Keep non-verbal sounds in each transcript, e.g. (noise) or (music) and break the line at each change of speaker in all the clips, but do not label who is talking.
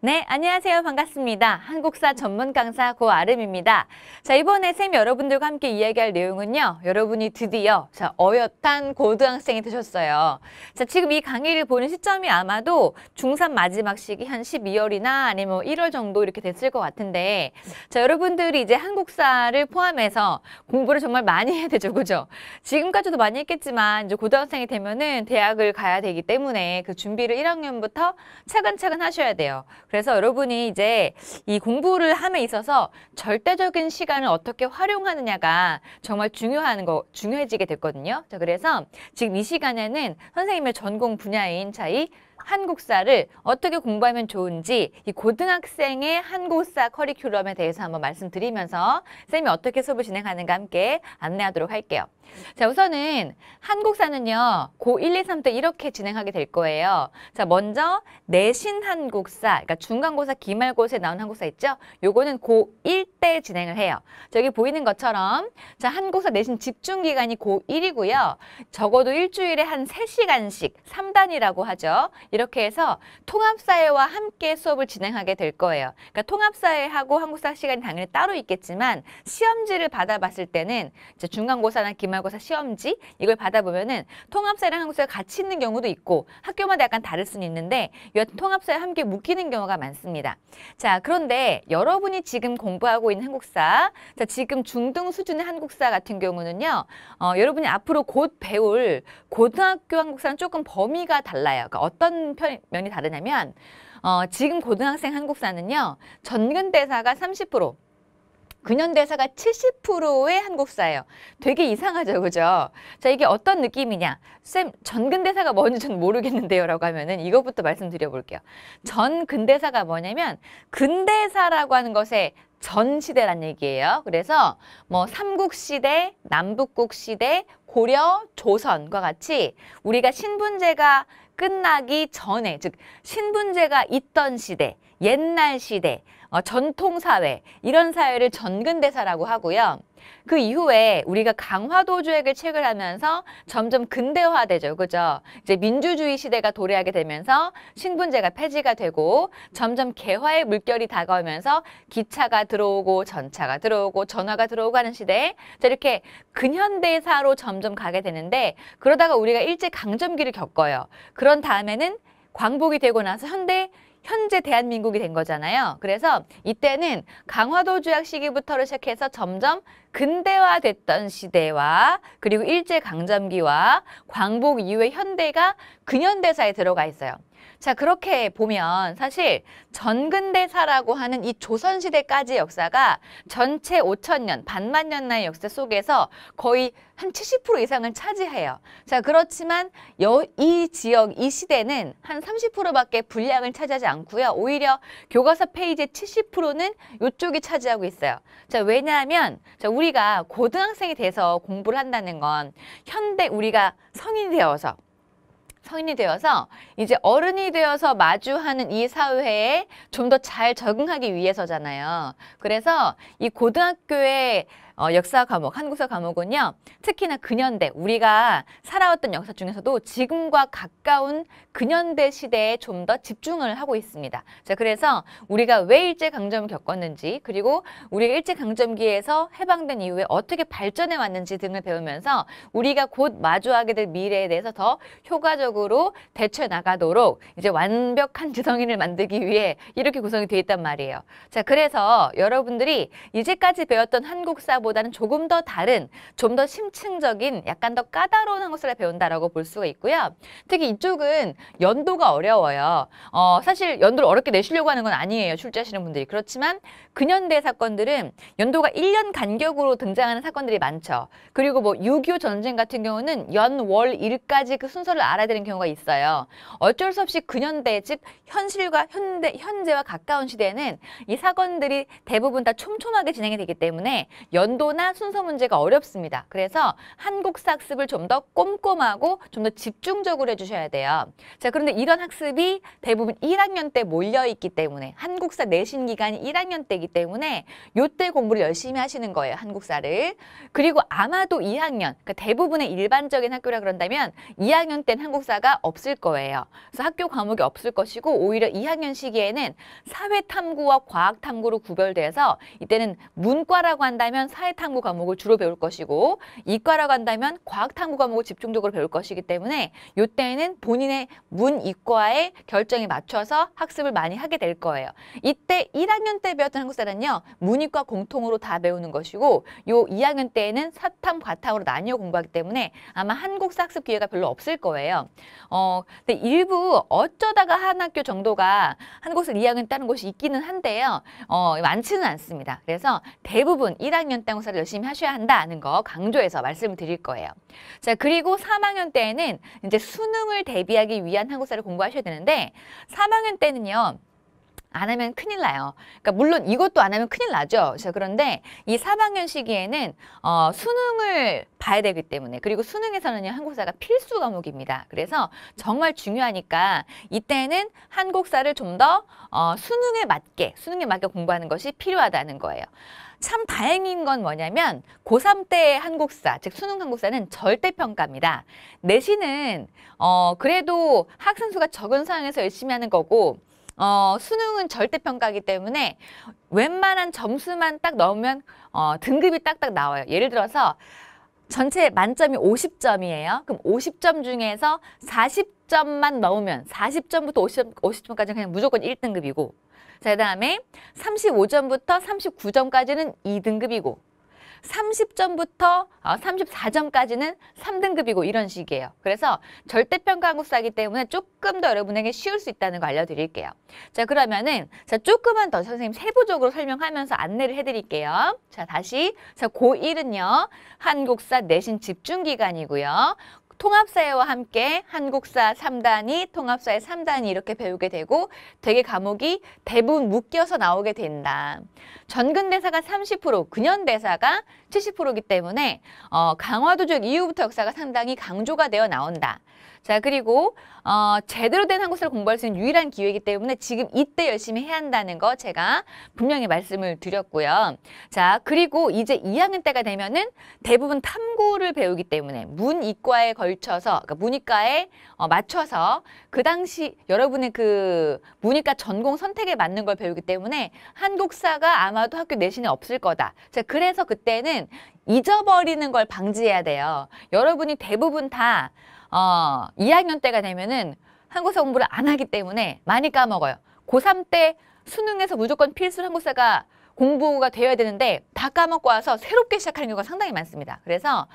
네, 안녕하세요. 반갑습니다. 한국사 전문 강사 고아름입니다. 자, 이번에 쌤 여러분들과 함께 이야기할 내용은요. 여러분이 드디어 자, 어엿한 고등학생이 되셨어요. 자, 지금 이 강의를 보는 시점이 아마도 중3 마지막 시기 한 12월이나 아니면 1월 뭐 정도 이렇게 됐을 것 같은데 자, 여러분들이 이제 한국사를 포함해서 공부를 정말 많이 해야 되죠. 그죠? 지금까지도 많이 했겠지만 이제 고등학생이 되면은 대학을 가야 되기 때문에 그 준비를 1학년부터 차근차근 하셔야 돼요. 그래서 여러분이 이제 이 공부를 함에 있어서 절대적인 시간을 어떻게 활용하느냐가 정말 중요한 거 중요해지게 됐거든요. 자, 그래서 지금 이 시간에는 선생님의 전공 분야인 차이 한국사를 어떻게 공부하면 좋은지 이 고등학생의 한국사 커리큘럼에 대해서 한번 말씀드리면서 선생님이 어떻게 수업을 진행하는가 함께 안내하도록 할게요. 자 우선은 한국사는요 고 1, 2, 3 때 이렇게 진행하게 될 거예요. 자 먼저 내신 한국사 그러니까 중간고사 기말고사에 나온 한국사 있죠? 요거는 고1 때 진행을 해요. 저기 보이는 것처럼 자 한국사 내신 집중 기간이 고1이고요. 적어도 일주일에 한 세시간씩삼단이라고 하죠. 이렇게 해서 통합사회와 함께 수업을 진행하게 될 거예요. 그러니까 통합사회하고 한국사 시간이 당연히 따로 있겠지만 시험지를 받아봤을 때는 이제 중간고사나 기말고사 시험지 이걸 받아보면은 통합사회랑 한국사회 가 같이 있는 경우도 있고 학교마다 약간 다를 수는 있는데 여튼 통합사회 와 함께 묶이는 경우가 많습니다. 자 그런데 여러분이 지금 공부하고 있는 있는 한국사. 자, 지금 중등 수준의 한국사 같은 경우는요. 어, 여러분이 앞으로 곧 배울 고등학교 한국사는 조금 범위가 달라요. 그러니까 어떤 편, 면이 다르냐면 어, 지금 고등학생 한국사는요. 전근대사가 30%, 근현대사가 70%의 한국사예요. 되게 이상하죠, 그죠? 자, 이게 어떤 느낌이냐? 쌤, 전근대사가 뭔지 전 모르겠는데요. 라고 하면은 이것부터 말씀드려볼게요. 전근대사가 뭐냐면, 근대사라고 하는 것에 전시대란 얘기예요. 그래서 뭐 삼국시대, 남북국시대, 고려, 조선과 같이 우리가 신분제가 끝나기 전에 즉 신분제가 있던 시대, 옛날 시대, 어, 전통사회 이런 사회를 전근대사라고 하고요. 그 이후에 우리가 강화도 조약을 책을 하면서 점점 근대화되죠. 그죠? 이제 민주주의 시대가 도래하게 되면서 신분제가 폐지가 되고 점점 개화의 물결이 다가오면서 기차가 들어오고 전차가 들어오고 전화가 들어오고 하는 시대에 이렇게 근현대사로 점점 가게 되는데 그러다가 우리가 일제 강점기를 겪어요. 그런 다음에는 광복이 되고 나서 현대 현재 대한민국이 된 거잖아요. 그래서 이때는 강화도 조약 시기부터를 시작해서 점점 근대화됐던 시대와 그리고 일제 강점기와 광복 이후의 현대가 근현대사에 들어가 있어요. 자 그렇게 보면 사실 전근대사라고 하는 이 조선시대까지 역사가 전체 5천년 반만 년 나의 역사 속에서 거의 한 70% 이상을 차지해요. 자 그렇지만 여, 이 지역 이 시대는 한 30%밖에 분량을 차지하지 않고요. 오히려 교과서 페이지의 70%는 이쪽이 차지하고 있어요. 자 왜냐하면 자, 우리가 고등학생이 돼서 공부를 한다는 건 현대 우리가 성인이 되어서 성인이 되어서 이제 어른이 되어서 마주하는 이 사회에 좀 더 잘 적응하기 위해서잖아요. 그래서 이 고등학교에 어, 역사 과목, 한국사 과목은요. 특히나 근현대, 우리가 살아왔던 역사 중에서도 지금과 가까운 근현대 시대에 좀 더 집중을 하고 있습니다. 자, 그래서 우리가 왜 일제강점을 겪었는지 그리고 우리가 일제강점기에서 해방된 이후에 어떻게 발전해 왔는지 등을 배우면서 우리가 곧 마주하게 될 미래에 대해서 더 효과적으로 대처해 나가도록 이제 완벽한 지성인을 만들기 위해 이렇게 구성이 되어 있단 말이에요. 자, 그래서 여러분들이 이제까지 배웠던 한국사 것보다는 조금 더 다른, 좀 더 심층적인, 약간 더 까다로운 한국사를 배운다라고 볼 수가 있고요. 특히 이쪽은 연도가 어려워요. 어, 사실 연도를 어렵게 내시려고 하는 건 아니에요. 출제하시는 분들이. 그렇지만 근현대 사건들은 연도가 1년 간격으로 등장하는 사건들이 많죠. 그리고 뭐6.25 전쟁 같은 경우는 연, 월, 일까지 그 순서를 알아야 되는 경우가 있어요. 어쩔 수 없이 근현대, 즉 현실과 현대, 현재와 가까운 시대에는 이 사건들이 대부분 다 촘촘하게 진행이 되기 때문에 연 온도나 순서 문제가 어렵습니다. 그래서 한국사 학습을 좀 더 꼼꼼하고 좀 더 집중적으로 해주셔야 돼요. 자 그런데 이런 학습이 대부분 1학년 때 몰려있기 때문에 한국사 내신 기간이 1학년 때이기 때문에 요때 공부를 열심히 하시는 거예요. 한국사를. 그리고 아마도 2학년 그러니까 대부분의 일반적인 학교라 그런다면 2학년 땐 한국사가 없을 거예요. 그래서 학교 과목이 없을 것이고 오히려 2학년 시기에는 사회탐구와 과학탐구로 구별돼서 이때는 문과라고 한다면 사회 사회탐구 과목을 주로 배울 것이고 이과라고 한다면 과학탐구 과목을 집중적으로 배울 것이기 때문에 이때는 본인의 문 이과의 결정에 맞춰서 학습을 많이 하게 될 거예요. 이때 1학년 때 배웠던 한국사는요. 문이과 공통으로 다 배우는 것이고 요 2학년 때에는 사탐 과탐으로 나뉘어 공부하기 때문에 아마 한국사 학습 기회가 별로 없을 거예요. 어, 근데 일부 어쩌다가 한 학교 정도가 한국사 2학년 따는 곳이 있기는 한데요. 어, 많지는 않습니다. 그래서 대부분 1학년 때 모의고사를 열심히 하셔야 한다는 거 강조해서 말씀을 드릴 거예요. 자, 그리고 3학년 때에는 이제 수능을 대비하기 위한 한국사를 공부하셔야 되는데 3학년 때는요. 안 하면 큰일 나요. 그러니까 물론 이것도 안 하면 큰일 나죠. 자, 그런데 이 3학년 시기에는 어, 수능을 봐야 되기 때문에 그리고 수능에서는요 한국사가 필수 과목입니다. 그래서 정말 중요하니까 이때는 한국사를 좀 더 어, 수능에 맞게 수능에 맞게 공부하는 것이 필요하다는 거예요. 참 다행인 건 뭐냐면 고3 때의 한국사, 즉 수능 한국사는 절대평가입니다. 내신은 어 그래도 학생 수가 적은 상황에서 열심히 하는 거고 어, 수능은 절대평가기 때문에 웬만한 점수만 딱 넣으면 어, 등급이 딱딱 나와요. 예를 들어서 전체 만점이 50점이에요. 그럼 50점 중에서 40점만 넣으면 40점부터 50, 50점까지 는 그냥 무조건 1등급이고 자, 그 다음에 35점부터 39점까지는 2등급이고 30점부터 34점까지는 어, 3등급이고 이런 식이에요. 그래서 절대평가 한국사기 때문에 조금 더 여러분에게 쉬울 수 있다는 거 알려드릴게요. 자 그러면은 자 조금만 더 선생님 세부적으로 설명하면서 안내를 해드릴게요. 자 다시 자 고1은요. 한국사 내신 집중기간이고요. 통합사회와 함께 한국사 삼단이 통합사회 삼단이 이렇게 배우게 되고 되게 과목이 대부분 묶여서 나오게 된다. 전근대사가 삼십 프로, 근현대사가 칠십 프로이기 때문에 어, 강화도 적 이후부터 역사가 상당히 강조가 되어 나온다. 자 그리고 어, 제대로 된 한국사를 공부할 수 있는 유일한 기회이기 때문에 지금 이때 열심히 해야 한다는 거 제가 분명히 말씀을 드렸고요. 자 그리고 이제 2학년 때가 되면은 대부분 탐구를 배우기 때문에 문이과에 걸쳐서 그러니까 문이과에 어, 맞춰서 그 당시 여러분의 그 문이과 전공 선택에 맞는 걸 배우기 때문에 한국사가 아마도 학교 내신에 없을 거다. 자 그래서 그때는 잊어버리는 걸 방지해야 돼요. 여러분이 대부분 다 어, 2학년 때가 되면은 한국사 공부를 안 하기 때문에 많이 까먹어요. 고3 때 수능에서 무조건 필수 한국사가 공부가 되어야 되는데 다 까먹고 와서 새롭게 시작하는 경우가 상당히 많습니다. 그래서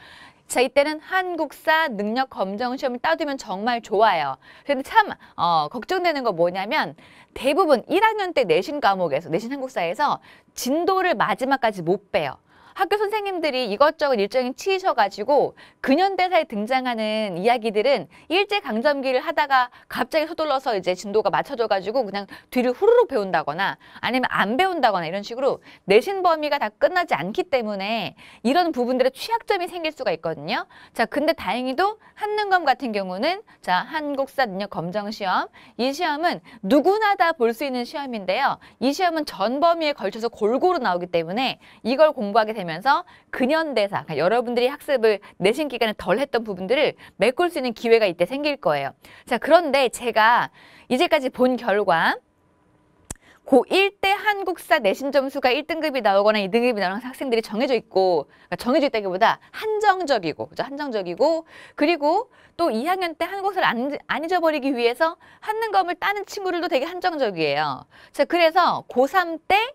자 이때는 한국사 능력 검정 시험을 따두면 정말 좋아요. 근데참 어, 걱정되는 거 뭐냐면 대부분 1학년 때 내신 과목에서 내신 한국사에서 진도를 마지막까지 못 빼요. 학교 선생님들이 이것저것 일정이 치이셔가지고 근현대사에 등장하는 이야기들은 일제강점기를 하다가 갑자기 서둘러서 이제 진도가 맞춰져가지고 그냥 뒤를 후루룩 배운다거나 아니면 안 배운다거나 이런 식으로 내신 범위가 다 끝나지 않기 때문에 이런 부분들의 취약점이 생길 수가 있거든요. 자, 근데 다행히도 한능검 같은 경우는 자, 한국사 능력 검정 시험 이 시험은 누구나 다 볼 수 있는 시험인데요. 이 시험은 전 범위에 걸쳐서 골고루 나오기 때문에 이걸 공부하게 되 되면서 근현대사, 그러니까 여러분들이 학습을 내신 기간에 덜 했던 부분들을 메꿀 수 있는 기회가 이때 생길 거예요. 자, 그런데 제가 이제까지 본 결과 고1 때 한국사 내신 점수가 1등급이 나오거나 2등급이 나오는 학생들이 정해져 있고 그러니까 정해져 있다기보다 한정적이고 그죠? 렇 한정적이고 그리고 또 2학년 때 한국사를 안, 안 잊어버리기 위해서 한능검을 따는 친구들도 되게 한정적이에요. 자 그래서 고3 때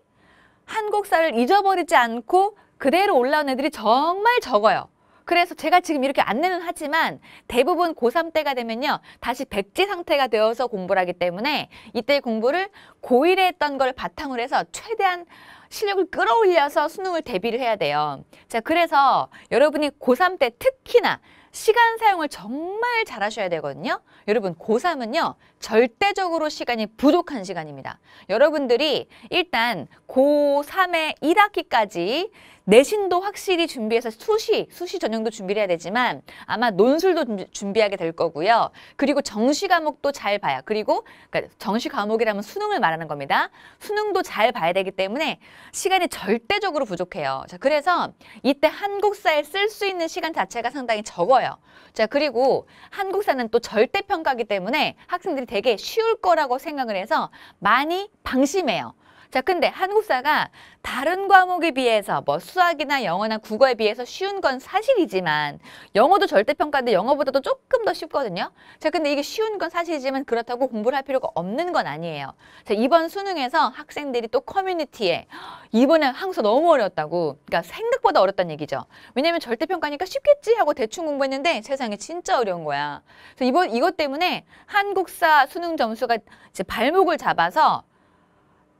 한국사를 잊어버리지 않고 그대로 올라온 애들이 정말 적어요. 그래서 제가 지금 이렇게 안내는 하지만 대부분 고3 때가 되면요. 다시 백지 상태가 되어서 공부를 하기 때문에 이때 공부를 고1에 했던 걸 바탕으로 해서 최대한 실력을 끌어올려서 수능을 대비를 해야 돼요. 자, 그래서 여러분이 고3 때 특히나 시간 사용을 정말 잘하셔야 되거든요. 여러분 고3은요. 절대적으로 시간이 부족한 시간입니다. 여러분들이 일단 고3의 1학기까지 내신도 확실히 준비해서 수시, 수시 전형도 준비를 해야 되지만 아마 논술도 준비하게 될 거고요. 그리고 정시 과목도 잘 봐야. 그리고 그러니까 정시 과목이라면 수능을 말하는 겁니다. 수능도 잘 봐야 되기 때문에 시간이 절대적으로 부족해요. 자, 그래서 이때 한국사에 쓸 수 있는 시간 자체가 상당히 적어요. 자, 그리고 한국사는 또 절대평가기 때문에 학생들이 되게 쉬울 거라고 생각을 해서 많이 방심해요. 자, 근데 한국사가 다른 과목에 비해서 뭐 수학이나 영어나 국어에 비해서 쉬운 건 사실이지만 영어도 절대평가인데 영어보다도 조금 더 쉽거든요. 자, 근데 이게 쉬운 건 사실이지만 그렇다고 공부를 할 필요가 없는 건 아니에요. 자, 이번 수능에서 학생들이 또 커뮤니티에 이번에 항상 너무 어려웠다고 그러니까 생각보다 어렵다는 얘기죠. 왜냐면 절대평가니까 쉽겠지 하고 대충 공부했는데 세상에 진짜 어려운 거야. 그래서 이번 이것 때문에 한국사 수능 점수가 이제 발목을 잡아서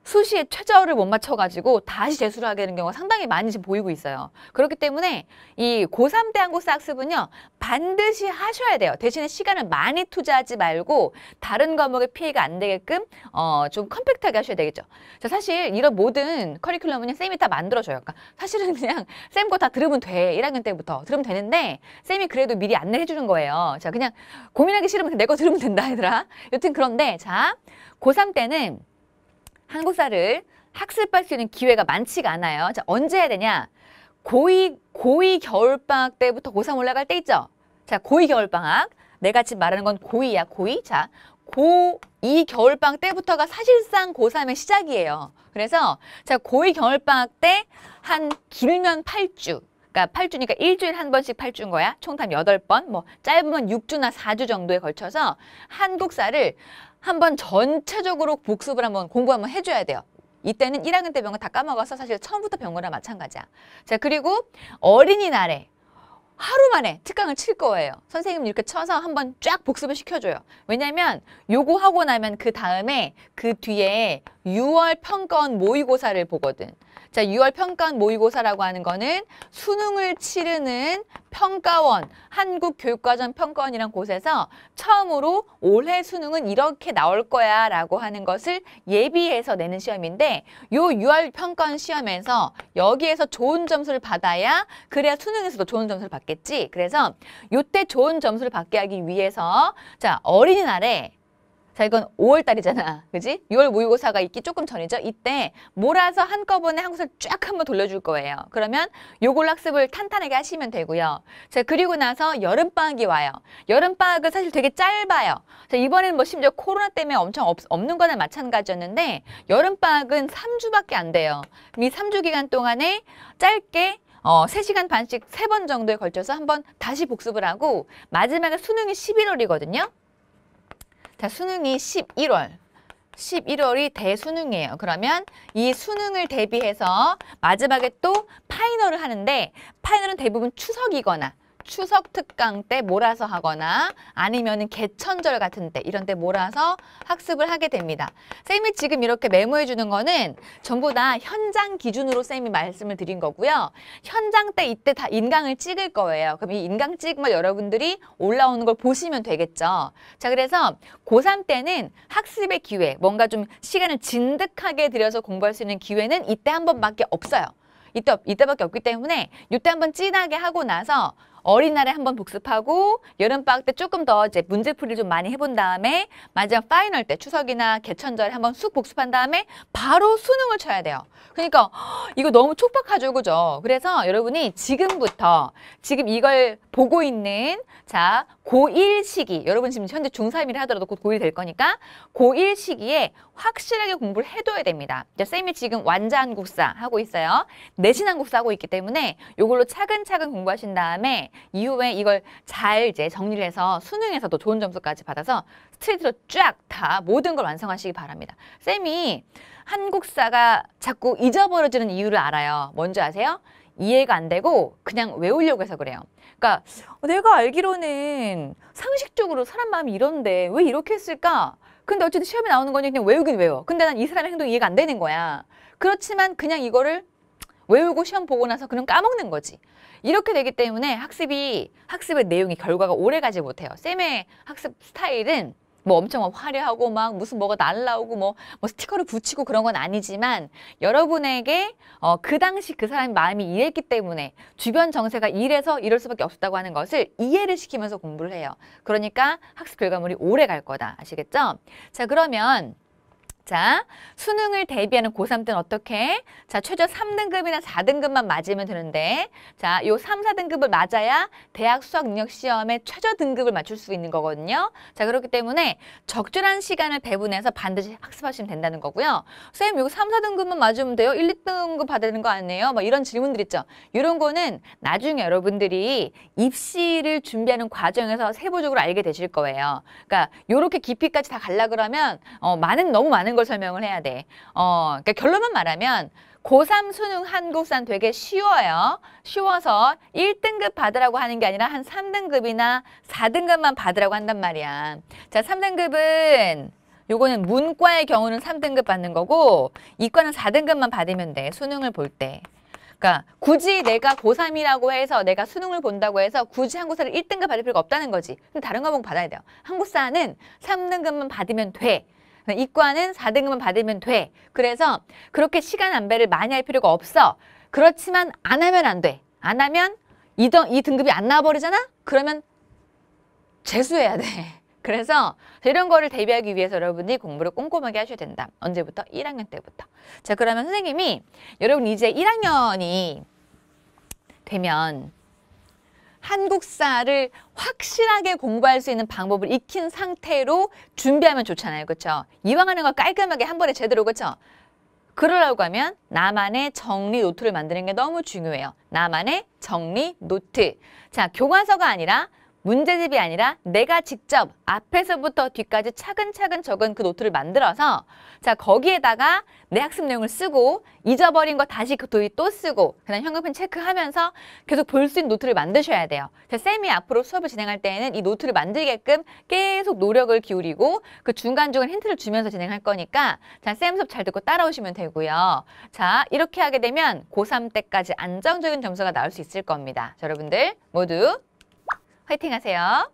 수시에 최저를 못 맞춰가지고 다시 재수를 하게 되는 경우가 상당히 많이 지금 보이고 있어요. 그렇기 때문에 이 고3 때 한국사 학습은요. 반드시 하셔야 돼요. 대신에 시간을 많이 투자하지 말고 다른 과목에 피해가 안 되게끔 어, 좀 컴팩트하게 하셔야 되겠죠. 자, 사실 이런 모든 커리큘럼은 쌤이 다 만들어줘요. 그러니까 사실은 그냥 (laughs) 쌤 거 다 들으면 돼. 1학년 때부터 들으면 되는데 쌤이 그래도 미리 안내해 주는 거예요. 자, 그냥 고민하기 싫으면 내 거 들으면 된다, 얘들아. 여튼 그런데 자, 고3 때는 한국사를 학습할 수 있는 기회가 많지가 않아요. 자, 언제 해야 되냐? 고2, 고2 겨울방학 때부터 고3 올라갈 때 있죠? 자, 고2 겨울방학. 내가 지금 말하는 건 고2야, 고2. 자, 고2 겨울방학 때부터가 사실상 고3의 시작이에요. 그래서 자, 고2 겨울방학 때 한 길면 8주. 그니까 8주니까 일주일 한 번씩 8주인 거야. 총탄 8번, 뭐 짧으면 6주나 4주 정도에 걸쳐서 한국사를 한번 전체적으로 복습을 한번 공부 한번 해줘야 돼요. 이때는 1학년 때 병원 다 까먹어서 사실 처음부터 병원이랑 마찬가지야. 자 그리고 어린이날에 하루 만에 특강을 칠 거예요. 선생님 이렇게 쳐서 한번 쫙 복습을 시켜줘요. 왜냐면 요거 하고 나면 그 다음에 그 뒤에 6월 평건 모의고사를 보거든. 자, 6월 평가원 모의고사라고 하는 거는 수능을 치르는 평가원, 한국교육과정 평가원이란 곳에서 처음으로 올해 수능은 이렇게 나올 거야 라고 하는 것을 예비해서 내는 시험인데 요 6월 평가원 시험에서 여기에서 좋은 점수를 받아야 그래야 수능에서도 좋은 점수를 받겠지. 그래서 요때 좋은 점수를 받게 하기 위해서 자 어린이날에 자 이건 5월달이잖아. 그지? 6월 모의고사가 있기 조금 전이죠. 이때 몰아서 한꺼번에 한국사를 쫙 한번 돌려줄 거예요. 그러면 요걸 학습을 탄탄하게 하시면 되고요. 자 그리고 나서 여름방학이 와요. 여름방학은 사실 되게 짧아요. 자 이번에는 뭐 심지어 코로나 때문에 엄청 없, 없는 거나 마찬가지였는데 여름방학은 3주밖에 안 돼요. 이 3주 기간 동안에 짧게 어, 3시간 반씩 3번 정도에 걸쳐서 한번 다시 복습을 하고 마지막에 수능이 11월이거든요. 자, 수능이 11월. 11월이 대수능이에요. 그러면 이 수능을 대비해서 마지막에 또 파이널을 하는데 파이널은 대부분 추석이거나 추석 특강 때 몰아서 하거나 아니면은 개천절 같은 때 이런 때 몰아서 학습을 하게 됩니다. 쌤이 지금 이렇게 메모해 주는 거는 전부 다 현장 기준으로 쌤이 말씀을 드린 거고요. 현장 때 이때 다 인강을 찍을 거예요. 그럼 이 인강 찍으면 여러분들이 올라오는 걸 보시면 되겠죠. 자 그래서 고3 때는 학습의 기회 뭔가 좀 시간을 진득하게 들여서 공부할 수 있는 기회는 이때 한 번밖에 없어요. 이때, 이때밖에 없기 때문에 이때 한 번 진하게 하고 나서 어린날에 한번 복습하고 여름 방학 때 조금 더 이제 문제풀이를 좀 많이 해본 다음에 마지막 파이널 때 추석이나 개천절에 한 번 쑥 복습한 다음에 바로 수능을 쳐야 돼요. 그러니까 (gasps) 이거 너무 촉박하죠, 그죠? 그래서 여러분이 지금부터 지금 이걸 보고 있는 자 고일 시기 여러분 지금 현재 중3이라 하더라도 곧고일될 거니까 고일 시기에 확실하게 공부를 해둬야 됩니다. 이제 쌤이 지금 완자한국사 하고 있어요. 내신한국사 하고 있기 때문에 이걸로 차근차근 공부하신 다음에 이후에 이걸 잘 이제 정리를 해서 수능에서도 좋은 점수까지 받아서 스트레이트로 쫙 다 모든 걸 완성하시기 바랍니다. 쌤이 한국사가 자꾸 잊어버려지는 이유를 알아요. 뭔지 아세요? 이해가 안 되고 그냥 외우려고 해서 그래요. 그러니까 내가 알기로는 상식적으로 사람 마음이 이런데 왜 이렇게 했을까? 근데 어쨌든 시험에 나오는 거니 그냥 외우긴 외워. 근데 난 이 사람의 행동이 이해가 안 되는 거야. 그렇지만 그냥 이거를 외우고 시험 보고 나서 그냥 까먹는 거지. 이렇게 되기 때문에 학습이 학습의 내용이 결과가 오래 가지 못해요. 쌤의 학습 스타일은 뭐 엄청 막 화려하고 막 무슨 뭐가 날라오고 뭐, 뭐 스티커를 붙이고 그런 건 아니지만 여러분에게 어, 그 당시 그 사람의 마음이 이랬기 때문에 주변 정세가 이래서 이럴 수밖에 없었다고 하는 것을 이해를 시키면서 공부를 해요. 그러니까 학습 결과물이 오래 갈 거다. 아시겠죠? 자, 그러면 자, 수능을 대비하는 고3 때는 어떻게? 자, 최저 3등급이나 4등급만 맞으면 되는데 자, 요 3, 4등급을 맞아야 대학 수학 능력 시험에 최저 등급을 맞출 수 있는 거거든요. 자, 그렇기 때문에 적절한 시간을 배분해서 반드시 학습하시면 된다는 거고요. 선생님, 요거 3, 4등급만 맞으면 돼요? 1, 2등급 받아야 되는 거 아니에요? 뭐 이런 질문들 있죠. 요런 거는 나중에 여러분들이 입시를 준비하는 과정에서 세부적으로 알게 되실 거예요. 그러니까 요렇게 깊이까지 다 갈라 그러면 어, 많은 너무 많은 걸 설명을 해야 돼. 어, 그러니까 결론만 말하면 고3 수능 한국산 되게 쉬워요. 쉬워서 1등급 받으라고 하는 게 아니라 한 3등급이나 4등급만 받으라고 한단 말이야. 자, 3등급은 요거는 문과의 경우는 3등급 받는 거고 이과는 4등급만 받으면 돼. 수능을 볼 때. 그러니까 굳이 내가 고3이라고 해서 내가 수능을 본다고 해서 굳이 한국사를 1등급 받을 필요가 없다는 거지. 그럼 다른 과목 받아야 돼요. 한국사는 3등급만 받으면 돼. 이과는 4등급만 받으면 돼. 그래서 그렇게 시간 안배를 많이 할 필요가 없어. 그렇지만 안 하면 안 돼. 안 하면 이, 등, 이 등급이 안 나와버리잖아? 그러면 재수해야 돼. (laughs) 그래서 이런 거를 대비하기 위해서 여러분이 공부를 꼼꼼하게 하셔야 된다. 언제부터? 1학년 때부터. 자 그러면 선생님이 여러분 이제 1학년이 되면 한국사를 확실하게 공부할 수 있는 방법을 익힌 상태로 준비하면 좋잖아요. 그렇죠? 이왕 하는 거 깔끔하게 한 번에 제대로 그렇죠? 그러려고 하면 나만의 정리 노트를 만드는 게 너무 중요해요. 나만의 정리 노트. 자, 교과서가 아니라 문제집이 아니라 내가 직접 앞에서부터 뒤까지 차근차근 적은 그 노트를 만들어서 자 거기에다가 내 학습 내용을 쓰고 잊어버린 거 다시 그 도입 또 쓰고 그냥 현금펜 체크하면서 계속 볼 수 있는 노트를 만드셔야 돼요. 자, 쌤이 앞으로 수업을 진행할 때에는 이 노트를 만들게끔 계속 노력을 기울이고 그 중간중간 힌트를 주면서 진행할 거니까 자, 쌤 수업 잘 듣고 따라오시면 되고요. 자, 이렇게 하게 되면 고3 때까지 안정적인 점수가 나올 수 있을 겁니다. 자, 여러분들 모두 화이팅 하세요.